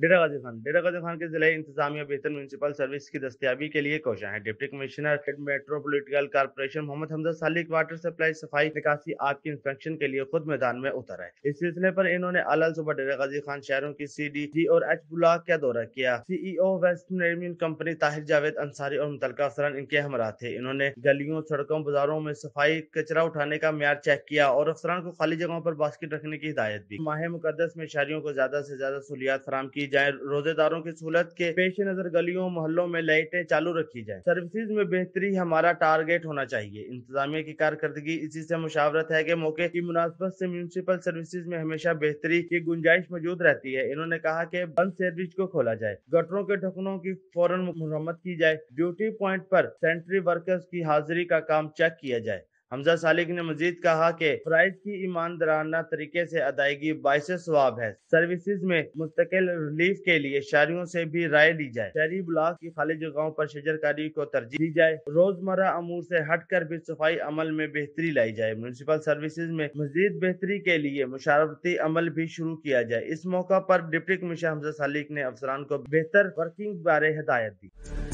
डेरा गाजी खान डेरा गाजी खान के जिले इंतजामिया बेहतर म्यूनसिपल सर्विस की दस्तियाबी के लिए कोशा है deputy commissioner metropolitan corporation Mohammad Hamza Salik water supply सफाई निकासी आग के इंस्पेक्शन के लिए खुद मैदान में उतर है इस सिलसिले पर इन्होंने अलल सुबह डेरा गाजी खान शहरों की सी डी टी और एच ब्लॉक का दौरा किया सीईओ वेस्ट नेमियन कंपनी ताहिर जावेद अंसारी और मुतल अफसरान इनके हमरा थे इन्होंने गलियों सड़कों बाजारों में सफाई कचरा उठाने का मैार चेक किया और अफसरान को खाली जगहों पर बास्केट रखने की हिदायत दी माह मुकदस में शहरियों को ज्यादा ऐसी ज्यादा सहूलियात फराम की की जाए रोजेदारों की सहूलत के पेश नजर गलियों मोहल्लों में लाइटें चालू रखी जाए सर्विसेज में बेहतरी हमारा टारगेट होना चाहिए इंतजामिया की कारकर्दगी इसी से मुशावरत है की मौके की मुनासबत से म्यूनसिपल सर्विसेज में हमेशा बेहतरी की गुंजाइश मौजूद रहती है इन्होंने कहा की बंद सर्विस को खोला जाए गटरों के ढकनों की फौरन मरम्मत की जाए ड्यूटी पॉइंट पर सेंट्री वर्कर्स की हाजिरी का काम चेक किया जाए हमजा सालिक ने मजीद कहा कि फ्राइज की ईमानदाराना तरीके से अदायगी बायस स्वाब है सर्विसेज में मुस्तकिल रिलीफ के लिए शहरियों से भी राय ली जाए शहरी ब्लाक की खाली जगहों पर शजरकारी को तरजीह दी जाए रोजमर्रा अमूर से हट कर भी सफाई अमल में बेहतरी लाई जाए म्यूनसिपल सर्विसेज में मजीद बेहतरी के लिए मुशावरती अमल भी शुरू किया जाए इस मौका पर डिप्टी कमिश्नर हमजा सालिक ने अफसरान को बेहतर वर्किंग बारे हिदायत दी